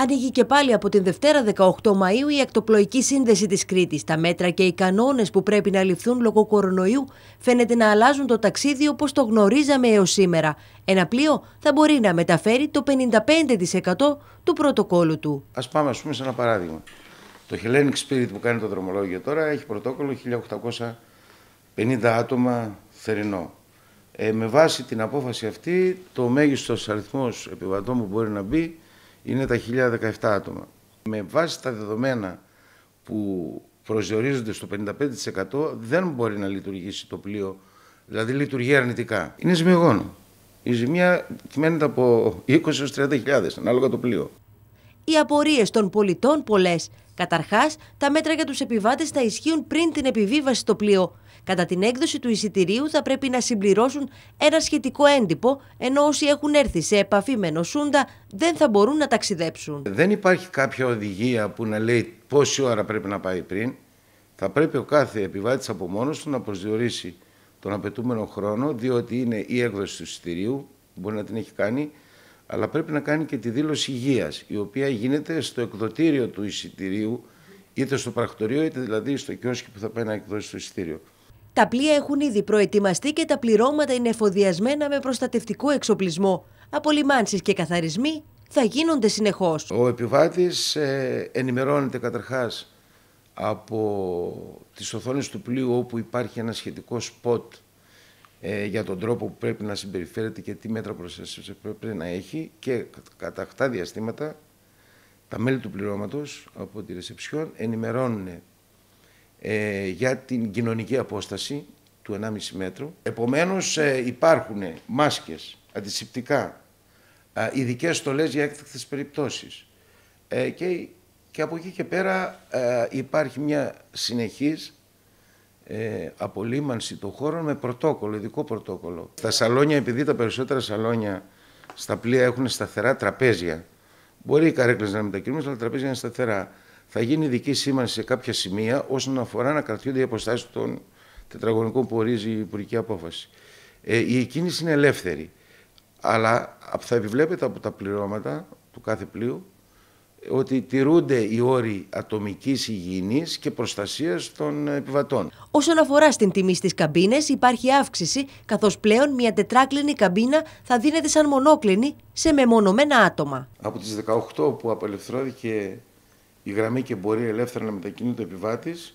ανοίγει και πάλι από την Δευτέρα 18 Μαΐου η ακτοπλοϊκή σύνδεση της Κρήτης. Τα μέτρα και οι κανόνες που πρέπει να ληφθούν λόγω κορονοϊού φαίνεται να αλλάζουν το ταξίδι όπως το γνωρίζαμε έως σήμερα. Ένα πλοίο θα μπορεί να μεταφέρει το 55% του πρωτοκόλου του. Ας πάμε ας πούμε σε ένα παράδειγμα. Το Hellenic Spirit που κάνει το δρομολόγιο τώρα έχει πρωτόκολλο 1850 άτομα θερινό. Ε, με βάση την απόφαση αυτή, το μέγιστος αριθμός επιβατών που μπορεί να μπει είναι τα 1017 άτομα. Με βάση τα δεδομένα που προσδιορίζονται στο 55% δεν μπορεί να λειτουργήσει το πλοίο, δηλαδή λειτουργεί αρνητικά. Είναι ζημιογόνο. Η ζημία κυμαίνεται από 20 έως 30 ανάλογα το πλοίο. Οι απορίες των πολιτών πολλές Καταρχάς, τα μέτρα για τους επιβάτες θα ισχύουν πριν την επιβίβαση στο πλοίο. Κατά την έκδοση του εισιτηρίου θα πρέπει να συμπληρώσουν ένα σχετικό έντυπο, ενώ όσοι έχουν έρθει σε επαφή με νοσούντα δεν θα μπορούν να ταξιδέψουν. Δεν υπάρχει κάποια οδηγία που να λέει πόση ώρα πρέπει να πάει πριν. Θα πρέπει ο κάθε επιβάτης από μόνος του να προσδιορίσει τον απαιτούμενο χρόνο, διότι είναι η έκδοση του εισιτηρίου, μπορεί να την έχει κάνει, αλλά πρέπει να κάνει και τη δήλωση υγείας, η οποία γίνεται στο εκδοτήριο του εισιτηρίου, είτε στο πρακτορείο, είτε δηλαδή στο κιόσκι που θα πάει να εκδώσει το εισιτήριο. Τα πλοία έχουν ήδη προετοιμαστεί και τα πληρώματα είναι εφοδιασμένα με προστατευτικό εξοπλισμό. Απολυμάνσεις και καθαρισμοί θα γίνονται συνεχώς. Ο επιβάτης ε, ενημερώνεται καταρχάς από τις οθόνες του πλοίου όπου υπάρχει ένα σχετικό σποτ ε, για τον τρόπο που πρέπει να συμπεριφέρεται και τι μέτρα προστασίας πρέπει να έχει και κατά αυτά διαστήματα τα μέλη του πληρώματος από τη ρεσεψιόν ενημερώνουν ε, για την κοινωνική απόσταση του 1,5 μέτρου. Επομένως ε, υπάρχουν μάσκες, αντισηπτικά, ε, ειδικές στολές για έκτακτες περιπτώσεις. Ε, και, και από εκεί και πέρα ε, υπάρχει μια συνεχής ε, απολύμανση των χώρων με πρωτόκολλο, ειδικό πρωτόκολλο. Τα σαλόνια, επειδή τα περισσότερα σαλόνια στα πλοία έχουν σταθερά τραπέζια, μπορεί οι καρέκλες να μετακινούνται, αλλά τα τραπέζια είναι σταθερά. Θα γίνει ειδική σήμανση σε κάποια σημεία όσον αφορά να κρατιούνται οι αποστάσεις των τετραγωνικών που ορίζει η Υπουργική Απόφαση. Ε, η κίνηση είναι ελεύθερη, αλλά θα επιβλέπεται από τα πληρώματα του κάθε πλοίου ότι τηρούνται οι όροι ατομικής υγιεινής και προστασίας των επιβατών. Όσον αφορά στην τιμή στις καμπίνες υπάρχει αύξηση, καθώς πλέον μια τετράκλινη καμπίνα θα δίνεται σαν μονόκλινη σε μεμονωμένα άτομα. Από τις 18 που απελευθερώθηκε η γραμμή και μπορεί ελεύθερα να μετακινείται ο επιβάτης,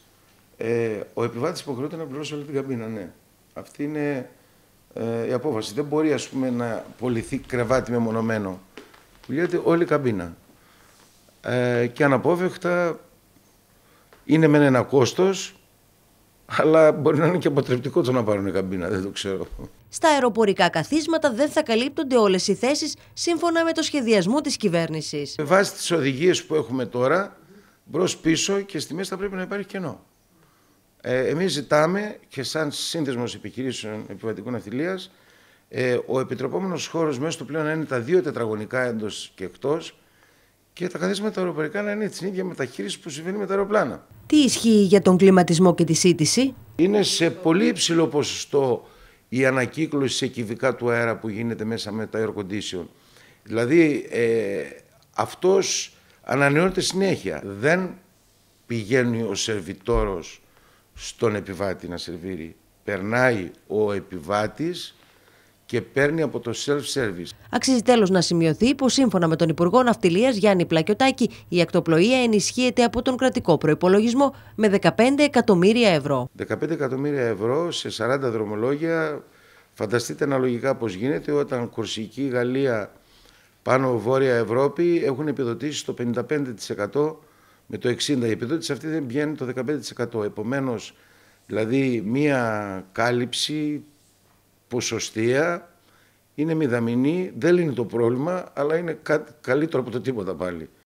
ε, ο επιβάτης υποχρεώται να πληρώσει όλη την καμπίνα, ναι. Αυτή είναι ε, η απόφαση. Δεν μπορεί ας πούμε, να πολιθεί κρεβάτι μεμονωμένο. Που λέτε όλη η καμπίνα ε, και αναπόφευκτα είναι με ένα κόστος, αλλά μπορεί να είναι και αποτρεπτικό το να πάρουν καμπίνα, δεν το ξέρω. Στα αεροπορικά καθίσματα δεν θα καλύπτονται όλες οι θέσεις σύμφωνα με το σχεδιασμό της κυβέρνησης. Με βάση τις οδηγίες που έχουμε τώρα, μπρο-πίσω και στη μέση θα πρέπει να υπάρχει κενό. Ε, Εμείς ζητάμε και σαν σύνδεσμος επιχειρήσεων επιβατικού ναυτιλίας, ε, ο επιτροπόμενος χώρος μέσα του πλέον να είναι τα δύο τετραγωνικά εντός και εκτός και τα καθίσματα αεροπορικά να είναι την ίδια μεταχείριση που συμβαίνει με τα αεροπλάνα. Τι ισχύει για τον κλιματισμό και τη σύντηση. Είναι σε πολύ υψηλό ποσοστό η ανακύκλωση σε κυβικά του αέρα που γίνεται μέσα με τα air condition. Δηλαδή ε, αυτός ανανεώνεται συνέχεια. Δεν πηγαίνει ο σερβιτόρος στον επιβάτη να σερβίρει. Περνάει ο επιβάτης και παίρνει από το self-service. Αξίζει τέλος να σημειωθεί πως σύμφωνα με τον Υπουργό Ναυτιλίας Γιάννη Πλακιωτάκη, η ακτοπλοεία ενισχύεται από τον κρατικό προπολογισμό με 15 εκατομμύρια ευρώ. 15 εκατομμύρια ευρώ σε 40 δρομολόγια. Φανταστείτε αναλογικά πώ γίνεται όταν Κορσική, Γαλλία, πάνω Βόρεια Ευρώπη έχουν επιδοτήσει το 55% με το 60%. Η επιδότηση αυτή δεν πηγαίνει το 15%. Επομένως, δηλαδή, μία κάλυψη ποσοστία είναι μηδαμινή, δεν λύνει το πρόβλημα, αλλά είναι καλύτερο από το τίποτα πάλι.